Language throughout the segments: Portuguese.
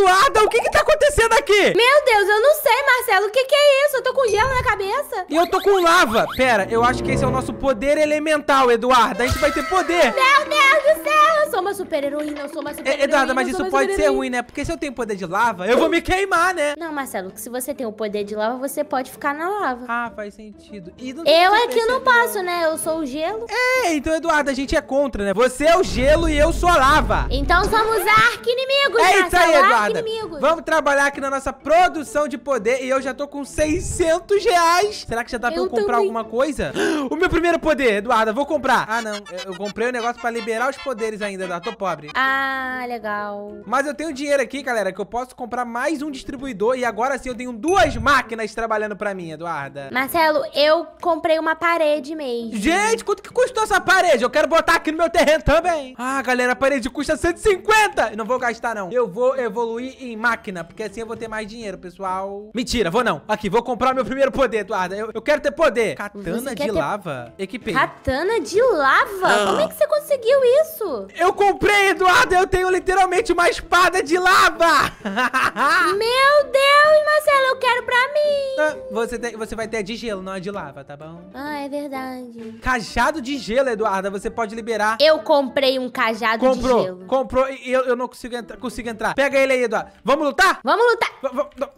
zoada? O que que tá acontecendo aqui? Meu Deus, eu não sei, Marcelo. O que que é isso? Eu tô com gelo na cabeça. E eu tô com lava. Pera, eu acho que esse é o nosso poder elemental, Eduarda. A gente vai ter poder. Meu Deus do céu, eu sou uma super heroína, eu sou uma é, super heroína. Eduarda, mas isso pode ser ruim, né? Porque se eu tenho poder de lava, eu vou me queimar, né? Não, Marcelo, se você tem o poder de lava, você pode ficar na lava. Ah, faz sentido. eu é que não passo, né? né? Eu sou o gelo. É, então, Eduarda, a gente é contra, né? Você é o gelo e eu sou a lava. Então somos arqui-inimigos, É isso aí, Eduarda nada. Inimigos. Vamos trabalhar aqui na nossa produção de poder. E eu já tô com 600 reais. Será que já dá pra eu, eu comprar alguma coisa? O meu primeiro poder, Eduarda, vou comprar. Ah, não. Eu, eu comprei o um negócio pra liberar os poderes ainda, Eduarda. Tô pobre. Ah, legal. Mas eu tenho dinheiro aqui, galera, que eu posso comprar mais um distribuidor. E agora sim eu tenho duas máquinas trabalhando pra mim, Eduarda. Marcelo, eu comprei uma parede mesmo. Gente, quanto que custou essa parede? Eu quero botar aqui no meu terreno também. Ah, galera, a parede custa 150. Não vou gastar, não. Eu vou evoluir evoluir em máquina, porque assim eu vou ter mais dinheiro, pessoal. Mentira, vou não. Aqui, vou comprar meu primeiro poder, Eduarda. Eu, eu quero ter poder. Katana de ter... lava? Equipei. Katana de lava? Ah. Como é que você conseguiu isso? Eu comprei, Eduarda. Eu tenho literalmente uma espada de lava. meu Deus, Marcelo, eu quero pra mim. Ah, você, tem, você vai ter de gelo, não é de lava, tá bom? Ah, é verdade. Cajado de gelo, Eduarda. Você pode liberar. Eu comprei um cajado comprou, de gelo. Comprou, comprou. Eu, eu não consigo, entra consigo entrar. Pega ele aí, Eduardo. Ah, vamos lutar? Vamos lutar.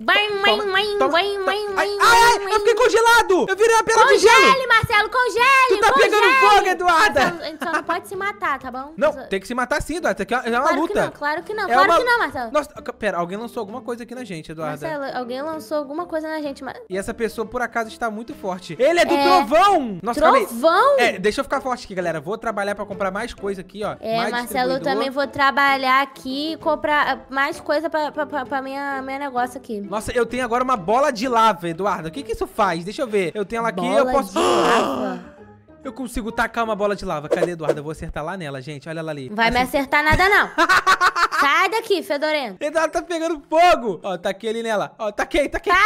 Vai, vai, vai, vai, vai, vai. ai, eu fiquei congelado. Eu virei uma pedra congele, de gelo. Congele, Marcelo, congele. Tu tá congele. pegando fogo, Eduardo. A gente então só não pode se matar, tá bom? Não, tem que se matar sim, Eduardo. Isso aqui é uma claro é luta. claro que não, claro que não, é claro uma... que não, Marcelo. Nossa, pera, alguém lançou alguma coisa aqui na gente, Eduardo. Marcelo, alguém lançou alguma coisa na gente. Mas... E essa pessoa, por acaso, está muito forte. Ele é do é... trovão. Nossa, trovão? É, deixa eu ficar forte aqui, galera. Vou trabalhar pra comprar mais coisa aqui, ó. É, mais Marcelo, eu também vou trabalhar aqui e comprar mais coisa coisa pra, pra, pra, pra minha, minha negócio aqui. Nossa, eu tenho agora uma bola de lava, Eduardo. O que que isso faz? Deixa eu ver. Eu tenho ela aqui, bola eu posso... De lava. Eu consigo tacar uma bola de lava. Cadê, Eduardo? Eu vou acertar lá nela, gente. Olha ela ali. Vai assim. me acertar nada, não. Sai daqui, fedorento. Eduardo tá pegando fogo. Ó, taquei tá ali nela. Ó, taquei, tá taquei. Tá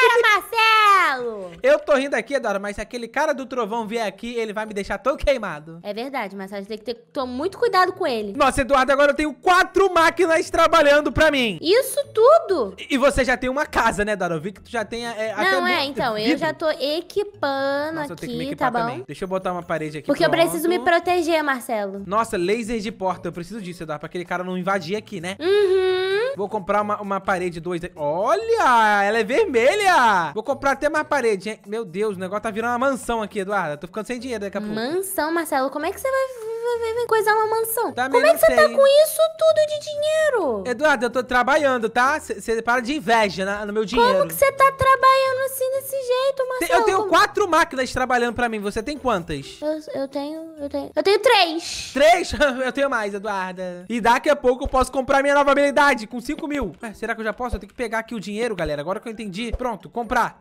Para, Marcelo! Eu tô rindo aqui, Eduardo, mas se aquele cara do trovão vier aqui, ele vai me deixar todo queimado. É verdade, mas a gente tem que ter Toma muito cuidado com ele. Nossa, Eduardo, agora eu tenho quatro máquinas trabalhando pra mim. Isso tudo? E, você já tem uma casa, né, Eduardo? Eu vi que tu já tem é, Não, é, então, eu já tô equipando Nossa, aqui, tá bom? Também. Deixa eu botar botar uma parede aqui. Porque pronto. eu preciso me proteger, Marcelo. Nossa, laser de porta. Eu preciso disso, Eduardo, pra aquele cara não invadir aqui, né? Uhum. Vou comprar uma, uma parede 2. Olha, ela é vermelha. Vou comprar até mais parede, hein? Meu Deus, o negócio tá virando uma mansão aqui, Eduardo. tô ficando sem dinheiro daqui a pouco. Mansão, Marcelo? Como é que você vai vem, vem coisar uma mansão. Também Como é que você tá com isso tudo de dinheiro? Eduardo, eu tô trabalhando, tá? Você para de inveja na, no meu dinheiro. Como que você tá trabalhando assim desse jeito, Marcelo? Eu tenho quatro máquinas trabalhando pra mim. Você tem quantas? Eu, eu tenho, eu tenho. Eu tenho três. Três? eu tenho mais, Eduarda. E daqui a pouco eu posso comprar minha nova habilidade com cinco mil. Ué, será que eu já posso? Eu tenho que pegar aqui o dinheiro, galera. Agora que eu entendi. Pronto, comprar.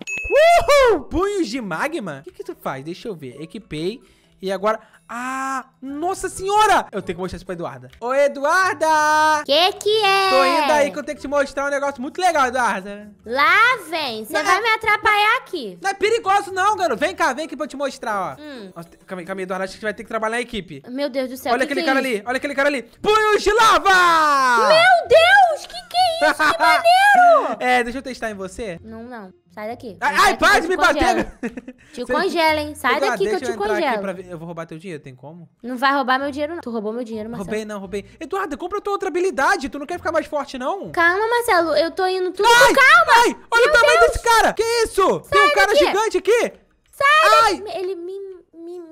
Uhul! Punhos de magma? O que que tu faz? Deixa eu ver. Equipei. E agora... Ah, nossa senhora! Eu tenho que mostrar isso pra Eduarda. Ô, Eduarda! Que que é? Tô indo aí que eu tenho que te mostrar um negócio muito legal, Eduarda. Lá vem, você vai é... me atrapalhar aqui. Não é perigoso não, garoto. Vem cá, vem aqui pra eu te mostrar, ó. Hum. Nossa, calma aí, calma aí, Eduarda. Acho que vai ter que trabalhar na equipe. Meu Deus do céu, Olha que aquele que é cara é ali, olha aquele cara ali. Punho de lava! Meu Deus, que que é isso? que maneiro! É, deixa eu testar em você. Não, não. Sai daqui. Ai, ai para de me bater! Te congela, hein? Sai daqui que eu te eu congelo. Pra... Eu vou roubar teu dinheiro, tem como? Não vai roubar meu dinheiro, não. Tu roubou meu dinheiro, Marcelo. Roubei, não, roubei. Eduardo, compra tua outra habilidade. Tu não quer ficar mais forte, não? Calma, Marcelo. Eu tô indo tudo. Ai, calma! Ai, olha meu o tamanho Deus. desse cara! Que isso? Sai tem um cara daqui. gigante aqui! Sai! Ai. Ele me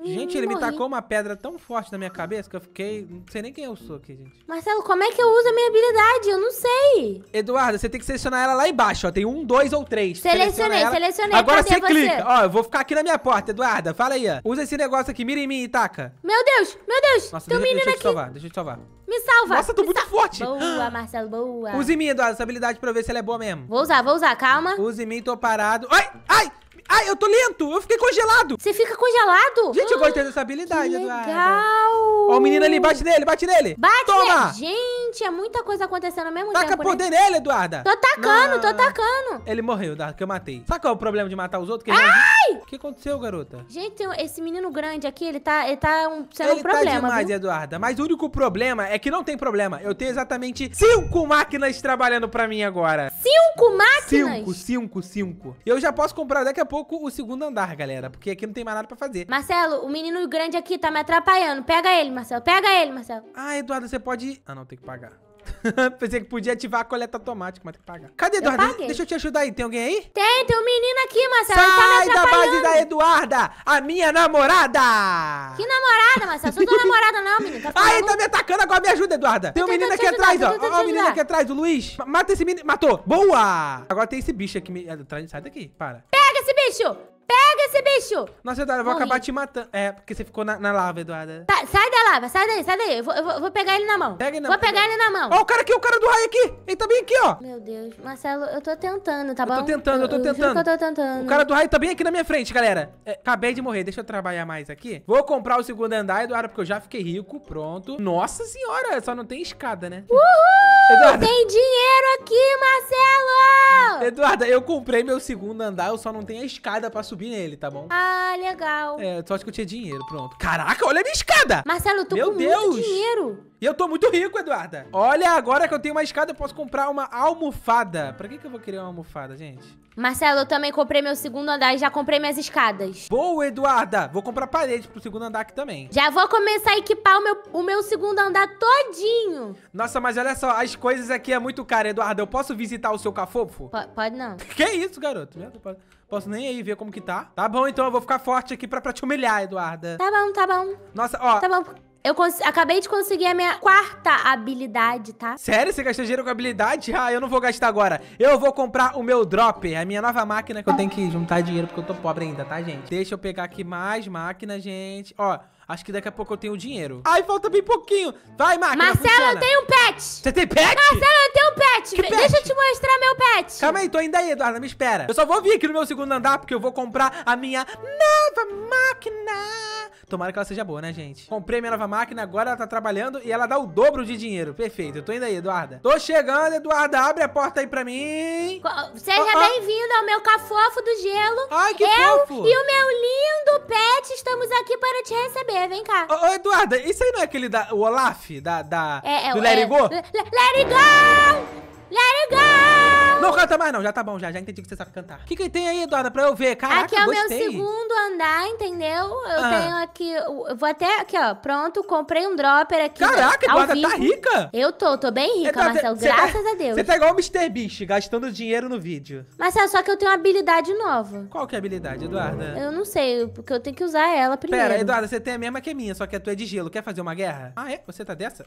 Gente, ele morri. me tacou uma pedra tão forte na minha cabeça que eu fiquei... Não sei nem quem eu sou aqui, gente. Marcelo, como é que eu uso a minha habilidade? Eu não sei. Eduardo, você tem que selecionar ela lá embaixo, ó. Tem um, dois ou três. Selecionei, Seleciona selecionei. Agora você, você clica. Ó, eu vou ficar aqui na minha porta, Eduarda. Fala aí, ó. Usa esse negócio aqui, mira em mim e taca. Meu Deus, meu Deus. Nossa, deixa, deixa eu te salvar, deixa eu te salvar. Me salva. Nossa, tô muito forte. Boa, Marcelo, boa. Use em mim, Eduardo, essa habilidade pra ver se ela é boa mesmo. Vou usar, vou usar, calma. Use em mim, tô parado. Ai, ai. Ai, ah, eu tô lento! Eu fiquei congelado! Você fica congelado? Gente, eu ah, gostei dessa habilidade, que Eduardo. Legal! Ó, o menino ali, bate nele, bate nele! Bate! Toma! Gente, é muita coisa acontecendo ao mesmo Taca tempo. Taca poder né? nele, Eduarda! Tô atacando, Não. tô atacando! Ele morreu, Eduardo, que eu matei. Sabe qual é o problema de matar os outros? Que Ai! O que aconteceu, garota? Gente, esse menino grande aqui, ele tá, ele tá um, sendo ele um tá problema. Ele tá demais, viu? Eduarda. Mas o único problema é que não tem problema. Eu tenho exatamente cinco máquinas trabalhando pra mim agora. Cinco máquinas? Cinco, cinco, cinco. E eu já posso comprar daqui a pouco pouco o segundo andar, galera, porque aqui não tem mais nada pra fazer. Marcelo, o menino grande aqui tá me atrapalhando. Pega ele, Marcelo. Pega ele, Marcelo. Ah, Eduardo, você pode... Ah, não, tem que pagar. Pensei que podia ativar a coleta automática, mas tem que pagar. Cadê, Eduarda? Eu Deixa eu te ajudar aí. Tem alguém aí? Tem, tem um menino aqui, Marcelo. Tá Sai tá da base da Eduarda, a minha namorada! Que namorada, Marcelo? Sou tua namorada não, menino. Tá Ai, tá me atacando agora. Me ajuda, Eduarda. Tem um menino aqui atrás, ó. Ó o menino aqui atrás, o Luiz. Mata esse menino. Matou. Boa! Agora tem esse bicho aqui. Sai daqui, para esse bicho? Pega esse bicho! Nossa, Eduardo, eu vou acabar te matando. É, porque você ficou na, na lava, Eduardo. Tá, sai da lava, sai daí, sai daí. Eu vou, eu vou, vou pegar ele na mão. Pega ele na Vou pegar ele na mão. Ó, o cara aqui, o cara do raio aqui. Ele tá bem aqui, ó. Meu Deus, Marcelo, eu tô tentando, tá bom? Eu tô tentando, eu tô tentando. que eu tô tentando. O cara do raio tá bem aqui na minha frente, galera. É, acabei de morrer, deixa eu trabalhar mais aqui. Vou comprar o segundo andar, Eduardo, porque eu já fiquei rico. Pronto. Nossa senhora, só não tem escada, né? Uhul! Eduardo. Tem dinheiro aqui, Marcelo! Eduardo, eu comprei meu segundo andar, eu só não tenho a escada pra subir subir nele, tá bom? Ah, legal. É, só acho que eu tinha dinheiro, pronto. Caraca, olha a minha escada! Marcelo, eu tô Meu com Deus. muito dinheiro. E eu tô muito rico, Eduarda. Olha, agora que eu tenho uma escada, eu posso comprar uma almofada. Pra que, que eu vou querer uma almofada, gente? Marcelo, eu também comprei meu segundo andar e já comprei minhas escadas. Boa, Eduarda! Vou comprar parede pro segundo andar aqui também. Já vou começar a equipar o meu, o meu segundo andar todinho. Nossa, mas olha só, as coisas aqui é muito cara, Eduarda. Eu posso visitar o seu cafofo? P pode não. que isso, garoto? Pode... Posso nem aí ver como que tá. Tá bom, então eu vou ficar forte aqui pra, pra te humilhar, Eduarda. Tá bom, tá bom. Nossa, ó. Tá bom. Eu acabei de conseguir a minha quarta habilidade, tá? Sério? Você gastou dinheiro com habilidade? Ah, eu não vou gastar agora. Eu vou comprar o meu drop, a minha nova máquina que eu tenho que juntar dinheiro porque eu tô pobre ainda, tá, gente? Deixa eu pegar aqui mais máquina, gente. Ó, Acho que daqui a pouco eu tenho dinheiro. Ai, falta bem pouquinho. Vai, máquina, Marcelo, funciona. eu tenho um pet. Você tem pet? Marcelo, eu tenho um pet. Que Deixa eu te mostrar meu pet. Calma aí, tô ainda aí, Eduardo. Me espera. Eu só vou vir aqui no meu segundo andar porque eu vou comprar a minha nova máquina. Tomara que ela seja boa, né, gente? Comprei minha nova máquina, agora ela tá trabalhando e ela dá o dobro de dinheiro. Perfeito. Eu tô indo aí, Eduarda. Tô chegando, Eduarda. Abre a porta aí pra mim. Seja oh, bem-vindo ao meu cafofo do gelo. Ai, que eu fofo. e o meu lindo pet estamos aqui para te receber você, é, vem cá. Ô, ô, Eduarda, isso aí não é aquele da. O Olaf? Da. da é, é, do Let é, Let It Go? Let It Go! Let it go! Não canta mais não, já tá bom, já, já entendi que você sabe tá cantar. O que que tem aí, Eduarda, pra eu ver? Caraca, Aqui é o meu segundo andar, entendeu? Eu ah. tenho aqui, eu vou até aqui, ó, pronto, comprei um dropper aqui. Caraca, né, Eduarda tá rica? Eu tô, tô bem rica, Eduarda, Marcelo, tá- graças tá, a Deus. Você tá igual o Mr. Beast, gastando dinheiro no vídeo. Marcelo, só que eu tenho uma habilidade nova. Qual que é a habilidade, Eduarda? Eu não sei, porque eu tenho que usar ela primeiro. Pera, Eduarda, você tem a mesma que a minha, só que a tua é de gelo. Quer fazer uma guerra? Ah, é? Você tá dessa?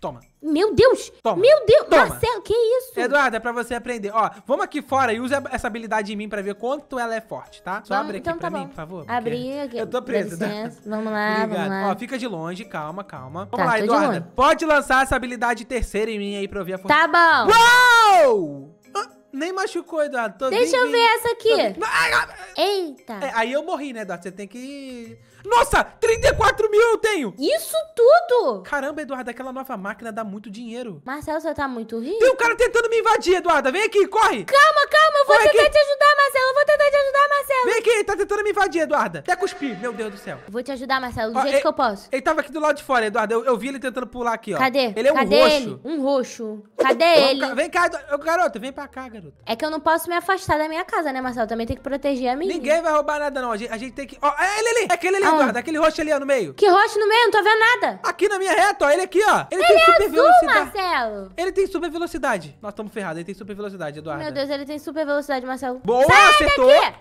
Toma. Meu Deus! Toma. Meu Deus! Toma. Marcelo, é que é isso? Eduardo, é pra você aprender. Ó, vamos aqui fora e usa essa habilidade em mim pra ver quanto ela é forte, tá? Só abre aqui então, tá pra tá mim, bom. por favor. Abri aqui. Eu tô preso. Tá? Vamos lá, Obrigado. vamos lá. Ó, fica de longe, calma, calma. Vamos tá, lá, Eduardo. Pode lançar essa habilidade terceira em mim aí pra eu ver a força. Tá bom! Uou! Ah, nem machucou, Eduardo. Tô Deixa bem, eu ver bem, essa aqui. Bem... Ah, Eita. É, aí eu morri, né, Eduardo? Você tem que nossa, 34 mil eu tenho! Isso tudo! Caramba, Eduardo, aquela nova máquina dá muito dinheiro. Marcelo, você tá muito rico? Tem um cara tentando me invadir, Eduardo. Vem aqui, corre! Calma, calma! eu vou tentar te ajudar, Marcelo. Eu vou tentar te ajudar, Marcelo. Vem aqui, ele tá tentando me invadir, Eduarda. Até cuspir, meu Deus do céu. vou te ajudar, Marcelo, do Ó, jeito ele, que eu posso. Ele tava aqui do lado de fora, Eduarda. Eu, eu vi ele tentando pular aqui, ó. Cadê? Ele é um Cadê roxo. Ele? Um roxo. Cadê ele? Vem cá, garoto, vem pra cá, garoto. É que eu não posso me afastar da minha casa, né, Marcelo? Também tem que proteger a minha. Ninguém vai roubar nada, não. A gente, a gente tem que. Ó, é ele ali. É aquele ali, Aonde? Aquele roxo ali, ó, no meio. Que roxo no meio? Não tô vendo nada. Aqui na minha reta, ó. Ele aqui, ó. Ele, ele tem é super azul, velocidade. Marcelo. Ele tem super velocidade. Nós estamos ferrados. Ele tem super velocidade, Eduardo. Meu Deus, ele tem super velocidade velocidade, Marcelo. Boa, Sai acertou. Daqui!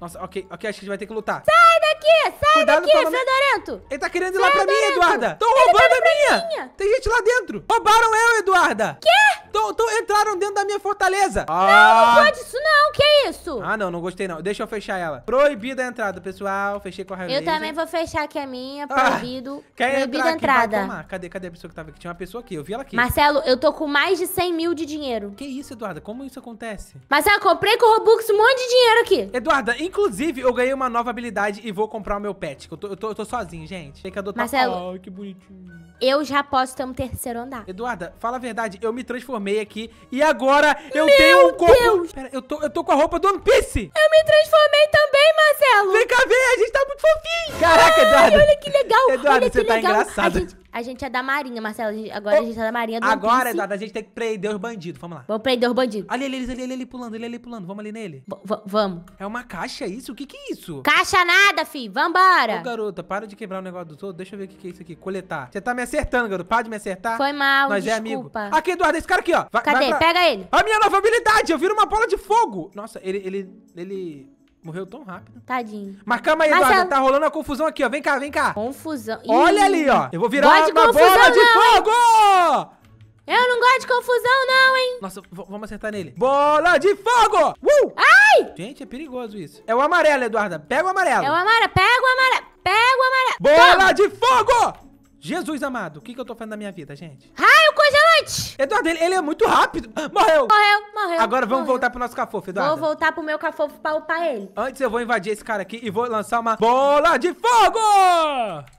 Nossa, ok, ok, acho que a gente vai ter que lutar. Sai daqui! Sai Cuidado daqui, Fedorento! Ele tá querendo ir lá pra mim, Eduarda! Tão tá roubando tá a minha. minha! Tem gente lá dentro! Roubaram eu, Eduarda! Quê? Estão entraram dentro da minha fortaleza. Ah. Não, não pode isso não. Que é isso? Ah, não. Não gostei, não. Deixa eu fechar ela. Proibida a entrada, pessoal. Fechei com a raio Eu laser. também vou fechar aqui a minha. Ah, proibido. Ah, quer proibida a entrada. Cadê, cadê a pessoa que tava aqui? Tinha uma pessoa aqui. Eu vi ela aqui. Marcelo, eu tô com mais de 100 mil de dinheiro. Que isso, Eduarda? Como isso acontece? Marcelo, comprei com o Robux um monte de dinheiro aqui. Eduarda, inclusive, eu ganhei uma nova habilidade e vou comprar o meu pet. Eu tô, eu tô, eu tô sozinho, gente. Tem que adotar... Marcelo... que bonitinho. Eu já posso ter um terceiro andar. Eduarda, fala a verdade. Eu me transformei transformei aqui e agora eu Meu tenho um corpo... Deus. Pera, eu tô, eu tô com a roupa do One Piece! Eu me transformei também, Marcelo! Vem cá ver, a gente tá muito fofinho! Caraca, Eduardo! Ai, olha que legal! Eduardo, olha você tá legal. engraçado. A gente é da Marinha, Marcelo. Agora oh, a gente é da Marinha do Agora, Eduardo, a gente tem que prender os bandidos. Vamos lá. Vamos prender os bandidos. Ali, ali, ali, ali, ali pulando, ali, ali pulando. Vamos ali nele? V vamos. É uma caixa isso? O que que é isso? Caixa nada, fi. Vambora. Ô, garota, para de quebrar o negócio do todo. Deixa eu ver o que que é isso aqui. Coletar. Você tá me acertando, garoto. Para de me acertar. Foi mal, Nós desculpa. é amigo. Aqui, Eduardo, esse cara aqui, ó. Vai, Cadê? Vai pra... Pega ele. A minha nova habilidade. Eu viro uma bola de fogo. Nossa, ele... Ele... ele... Morreu tão rápido. Tadinho. Mas calma aí, Eduardo. É tá rolando uma confusão aqui, ó. Vem cá, vem cá. Confusão. Ih. Olha ali, ó. Eu vou virar uma bola de não. fogo! Eu não gosto de confusão, não, hein? Nossa, vamos acertar nele. Bola de fogo! Uh! Ai! Gente, é perigoso isso. É o amarelo, Eduarda. Pega o amarelo. É o amarelo. Pega o amarelo. Pega o amarelo. Bola Toma. de fogo! Jesus amado, o que, que eu tô fazendo na minha vida, gente? Eduardo, ele, ele é muito rápido. Morreu. Morreu, morreu. Agora vamos morreu. voltar pro nosso cafofo, Eduardo. Vou voltar pro meu cafofo pra upar ele. Antes eu vou invadir esse cara aqui e vou lançar uma bola de fogo!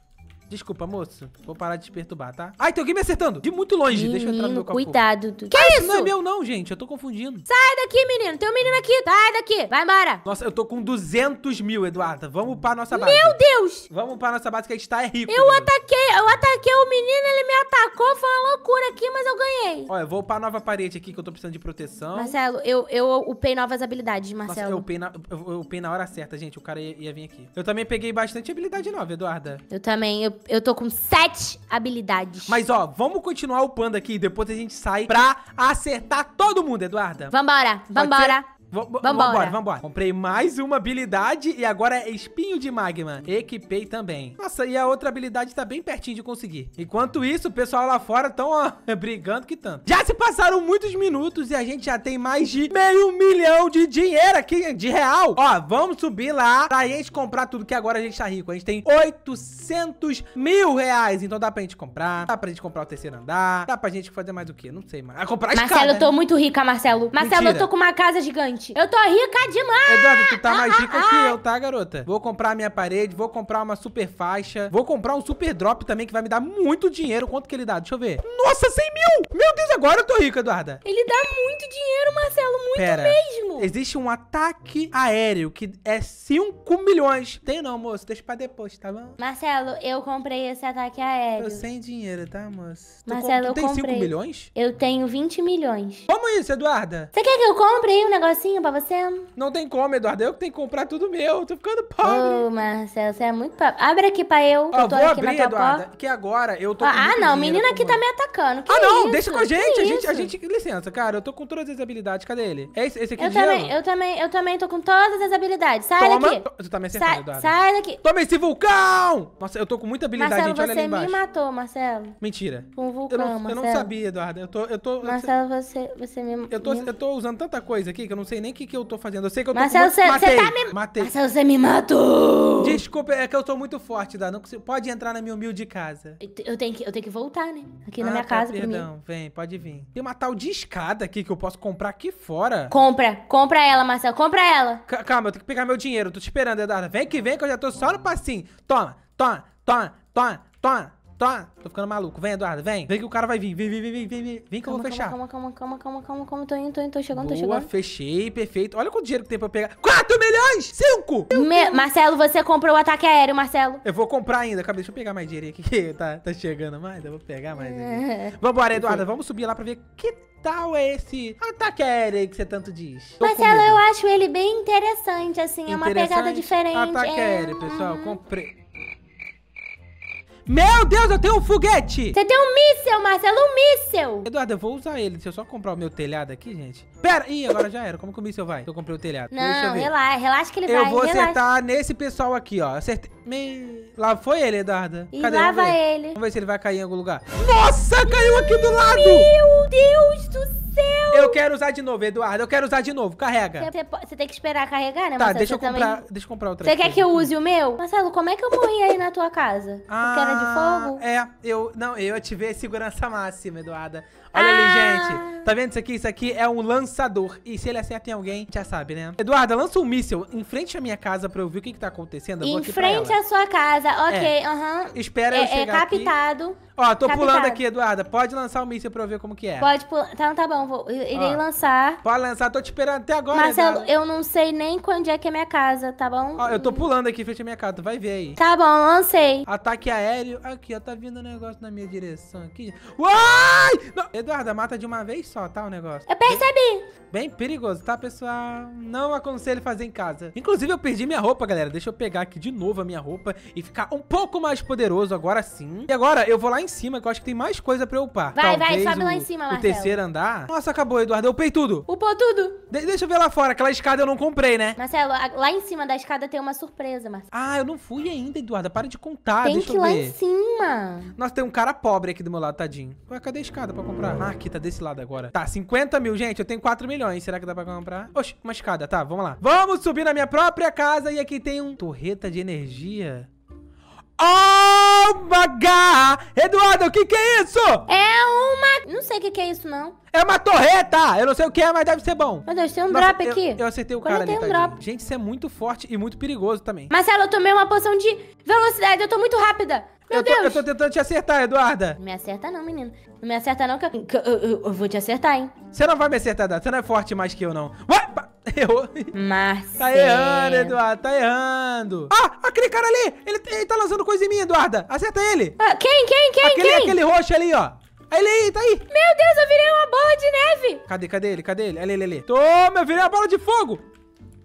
Desculpa, moço. Vou parar de te perturbar, tá? Ai, tem alguém me acertando. De muito longe. Menino, Deixa eu entrar no meu capô. cuidado. Do... Que ah, isso? não é meu não, gente. Eu tô confundindo. Sai daqui, menino. Tem um menino aqui. Sai daqui. Vai embora. Nossa, eu tô com 200 mil, Eduarda. Vamos pra nossa base. Meu Deus. Vamos pra nossa base que a gente tá é rico. Eu né? ataquei. Eu ataquei o menino. Ele me atacou. Foi uma loucura aqui, mas eu ganhei. Olha, eu vou pra nova parede aqui que eu tô precisando de proteção. Marcelo, eu, eu upei novas habilidades, Marcelo. Nossa, eu upei na, eu, eu upei na hora certa, gente. O cara ia, ia vir aqui. Eu também peguei bastante habilidade nova, Eduarda. Eu também. Eu eu tô com sete habilidades. Mas, ó, vamos continuar upando aqui. Depois a gente sai pra acertar todo mundo, Eduarda. Vambora, Pode vambora. Vambora, vambora, vambora. Comprei mais uma habilidade e agora é espinho de magma. Equipei também. Nossa, e a outra habilidade tá bem pertinho de conseguir. Enquanto isso, o pessoal lá fora tão, ó, brigando que tanto. Já se passaram muitos minutos e a gente já tem mais de meio milhão de dinheiro aqui, de real. Ó, vamos subir lá pra gente comprar tudo, que agora a gente tá rico. A gente tem 800 mil reais. Então dá pra gente comprar, dá pra gente comprar o terceiro andar, dá pra gente fazer mais o quê? Não sei, mais. Ah, comprar Marcelo, escada, eu tô né? muito rica, Marcelo. Marcelo, Mentira. eu tô com uma casa gigante. Eu tô rica demais. Ah! Eduardo, tu tá mais ah, rica ah, que eu, tá, garota? Vou comprar minha parede, vou comprar uma super faixa, vou comprar um super drop também que vai me dar muito dinheiro. Quanto que ele dá? Deixa eu ver. Nossa, 100 mil! Meu Deus, agora eu tô rica, Eduarda. Ele dá muito dinheiro, Marcelo, muito Pera. mesmo. Existe um ataque aéreo que é 5 milhões. Tem não, moço, deixa pra depois, tá bom? Marcelo, eu comprei esse ataque aéreo. Tô sem dinheiro, tá, moço? Marcelo, com... tu eu tem 5 milhões? Eu tenho 20 milhões. Como isso, Eduarda? Você quer que eu compre aí um negocinho? pra você. Não tem como, Eduardo. Eu que tenho que comprar tudo meu. Tô ficando pobre. Ô, Marcelo, você é muito pobre. Abre aqui pra eu, Ó, eu tô vou aqui abrir, na Eduarda, que agora eu tô. Ah, com ah, não. O menino aqui tá me atacando. Que ah, não. isso? Deixa com a gente. a gente, a gente. Licença, cara. Eu tô com todas as habilidades. Cadê ele? É esse, esse aqui Eu de gelo? também, eu também, eu também tô com todas as habilidades. Sai Toma. daqui. Tu tá me acertando, Eduardo. sai daqui. Toma esse vulcão! Nossa, eu tô com muita habilidade, Marcelo, gente. Olha ali você me matou, Marcelo. Mentira. Com vulcão, Eu não, eu não sabia, Eduardo. Eu tô. Eu tô. Marcelo, você, você me... Eu tô, eu tô usando tanta coisa aqui que eu não sei nem o que, que eu tô fazendo. Eu sei que eu tô Marcelo, com... Cê, matei, tá me... matei. Marcelo, você me matou. Desculpa, é que eu tô muito forte, Dá. Não consigo... Pode entrar na minha humilde casa. Eu tenho que, eu tenho que voltar, né? Aqui ah, na minha tá, casa perdão. Perdão, vem, pode vir. Tem uma tal de escada aqui que eu posso comprar aqui fora. Compra, compra ela, Marcelo, compra ela. C calma, eu tenho que pegar meu dinheiro. Tô te esperando, Eduardo. Vem que vem que eu já tô só no passinho. Toma, toma, toma, toma, toma. Tá? Tô ficando maluco. Vem, Eduardo, vem. Vem que o cara vai vir. Vem, vem, vem, vem, vem, vem, que calma, eu vou fechar. Calma, calma, calma, calma, calma, calma. Tô indo, tô indo, tô chegando, Boa, tô chegando. Boa, fechei, perfeito. Olha quanto dinheiro que tem pra pegar. 4 milhões! 5! Me... Marcelo, você comprou o ataque aéreo, Marcelo. Eu vou comprar ainda. Acabei, deixa eu pegar mais dinheiro aqui. Que tá, tá chegando mais, eu vou pegar mais é. aqui. Vambora, Eduardo. Vamos subir lá pra ver que tal é esse ataque aéreo que você tanto diz? Tô Marcelo, eu acho ele bem interessante, assim. Interessante? É uma pegada diferente. Ataque é... aéreo, pessoal. Uhum. Comprei. Meu Deus, eu tenho um foguete! Você tem um míssel, Marcelo, um míssel! Eduardo, eu vou usar ele. Deixa eu só comprar o meu telhado aqui, gente. Pera, ih, agora já era. Como que o míssel vai? Eu comprei o telhado. Não, relaxa, relaxa que ele eu vai, Eu vou relaxa. acertar nesse pessoal aqui, ó. Acertei. Me... Lá foi ele, Eduardo. E Cadê? lá vai ele. Vamos ver se ele vai cair em algum lugar. Nossa, caiu aqui do lado! Meu Deus do céu! seu! Eu quero usar de novo, Eduardo. Eu quero usar de novo. Carrega. Você, você tem que esperar carregar, né, Tá, Marcelo? deixa eu, comprar, também... deixa eu comprar outra Você quer que eu use o meu? Marcelo, como é que eu morri aí na tua casa? Ah, Porque era de ah, fogo? É, eu... Não, eu ativei a segurança máxima, Eduarda. Olha ah. ali, gente. Tá vendo isso aqui? Isso aqui é um lançador. E se ele acerta em alguém, já sabe, né? Eduarda, lança um míssil em frente à minha casa pra eu ver o que, que tá acontecendo. Eu em frente à sua casa, é. ok, aham. É. Uhum. Espera é, eu chegar É captado. Aqui. Ó, tô captado. pulando aqui, Eduarda. Pode lançar o um míssil pra eu ver como que é. Pode pular. Então tá bom, vou... irei Ó. lançar. Pode lançar, tô te esperando até agora, Marcelo, Eduarda. eu não sei nem quando é que é minha casa, tá bom? Ó, eu tô pulando aqui em frente à minha casa, vai ver aí. Tá bom, lancei. Ataque aéreo. Aqui, ó, tá vindo um negócio na minha direção aqui. Uai! Não. Eduarda, mata de uma vez só, tá? O negócio. Eu percebi. Bem, perigoso, tá, pessoal? Não aconselho fazer em casa. Inclusive, eu perdi minha roupa, galera. Deixa eu pegar aqui de novo a minha roupa e ficar um pouco mais poderoso agora sim. E agora eu vou lá em cima, que eu acho que tem mais coisa pra eu upar. Vai, Talvez vai, sobe o, lá em cima, Marcelo. O terceiro andar. Nossa, acabou, Eduardo. Eu upei tudo. Upou tudo. De deixa eu ver lá fora. Aquela escada eu não comprei, né? Marcelo, lá em cima da escada tem uma surpresa, Marcelo. Ah, eu não fui ainda, Eduarda. Para de contar. Tem deixa que eu ver. lá em cima. Nossa, tem um cara pobre aqui do meu lado, tadinho. Ué, cadê a escada pra comprar? Ah, aqui tá desse lado agora. Tá, 50 mil, gente. Eu tenho 4 milhões. Será que dá pra comprar? Oxi, uma escada. Tá, vamos lá. Vamos subir na minha própria casa. E aqui tem um torreta de energia. Oh my God! Eduardo, o que que é isso? É uma... Não sei o que que é isso, não. É uma torreta! Eu não sei o que é, mas deve ser bom. Meu Deus, tem um Nossa, drop eu, aqui. Eu acertei o Quando cara ali, um drop. Gente, isso é muito forte e muito perigoso também. Marcelo, eu tomei uma poção de velocidade. Eu tô muito rápida. Meu eu, Deus. Tô, eu tô tentando te acertar, Eduarda. Não me acerta não, menino. Não me acerta não, que, eu, que eu, eu, eu, vou te acertar, hein. Você não vai me acertar, Eduarda. Você não é forte mais que eu, não. Ué, errou. Marcelo. Tá errando, Eduarda. Tá errando. Ah, aquele cara ali. Ele, ele tá lançando coisa em mim, Eduarda. Acerta ele. Ah, quem, quem, quem, aquele, quem? Aquele roxo ali, ó. É ele aí, tá aí. Meu Deus, eu virei uma bola de neve. Cadê, cadê ele? Cadê ele? Ali, ali, ali. Toma, eu virei uma bola de fogo.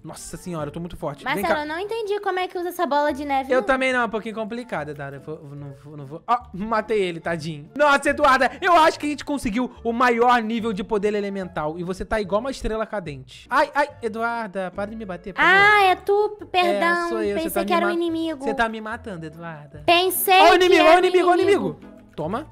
Nossa senhora, eu tô muito forte. Marcelo, eu não entendi como é que usa essa bola de neve. Eu não. também não, é um pouquinho complicada, Dara. Eu vou, não vou, não vou. Ó, oh, matei ele, tadinho. Nossa, Eduarda, eu acho que a gente conseguiu o maior nível de poder elemental. E você tá igual uma estrela cadente. Ai, ai, Eduarda, para de me bater. Por favor. ah, é tu, perdão. É, sou eu. Pensei tá que era o um inimigo. Você tá me matando, Eduarda. Pensei. Ó, oh, o inimigo, ó, o inimigo, ó, o inimigo. Toma.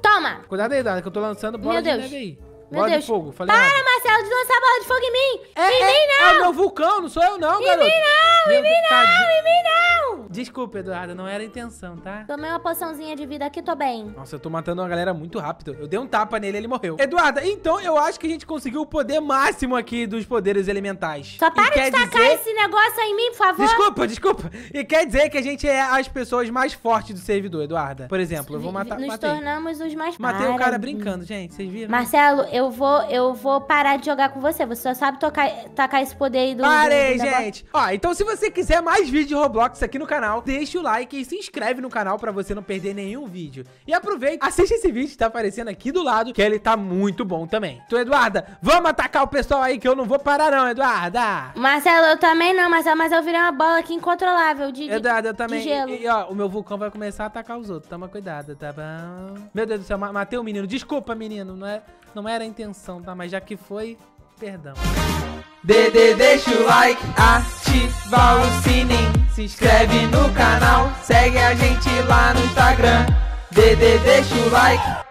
Toma. Cuidado aí, Eduarda, que eu tô lançando bola Meu de Deus. neve aí. Meu bola Deus. de fogo. Falei Para, errado. Marcelo, de lançar bola de fogo em mim! É, em é, mim é não! É o meu vulcão, não sou eu não, em garoto. Mim não, meu, em mim não, em mim não, em mim Desculpa, Eduardo, não era a intenção, tá? Tomei uma poçãozinha de vida aqui, tô bem. Nossa, eu tô matando uma galera muito rápido. Eu dei um tapa nele ele morreu. Eduarda, então eu acho que a gente conseguiu o poder máximo aqui dos poderes elementais. Só para de tacar dizer... esse negócio em mim, por favor. Desculpa, desculpa. E quer dizer que a gente é as pessoas mais fortes do servidor, Eduarda. Por exemplo, eu vou matar... Nos matei. tornamos os mais... Matei o um cara brincando, gente. Vocês viram? Marcelo, eu vou, eu vou parar de jogar com você. Você só sabe tocar, tacar esse poder aí do... Parei, do, do gente. Ó, então se você quiser mais vídeo de Roblox aqui no canal, canal, deixa o like e se inscreve no canal pra você não perder nenhum vídeo. E aproveita, assiste esse vídeo que tá aparecendo aqui do lado, que ele tá muito bom também. Então, Eduarda, vamos atacar o pessoal aí que eu não vou parar não, Eduarda. Marcelo, eu também não, Marcelo, mas eu virei uma bola aqui incontrolável de, Eduarda, eu também. gelo. E, e, ó, o meu vulcão vai começar a atacar os outros, toma cuidado, tá bom? Meu Deus do céu, matei o menino, desculpa menino, não, é, não era a intenção, tá? Mas já que foi, Perdão. Dede, deixa o like, ativa o sininho, se inscreve no canal, segue a gente lá no Instagram. Dede, deixa o like.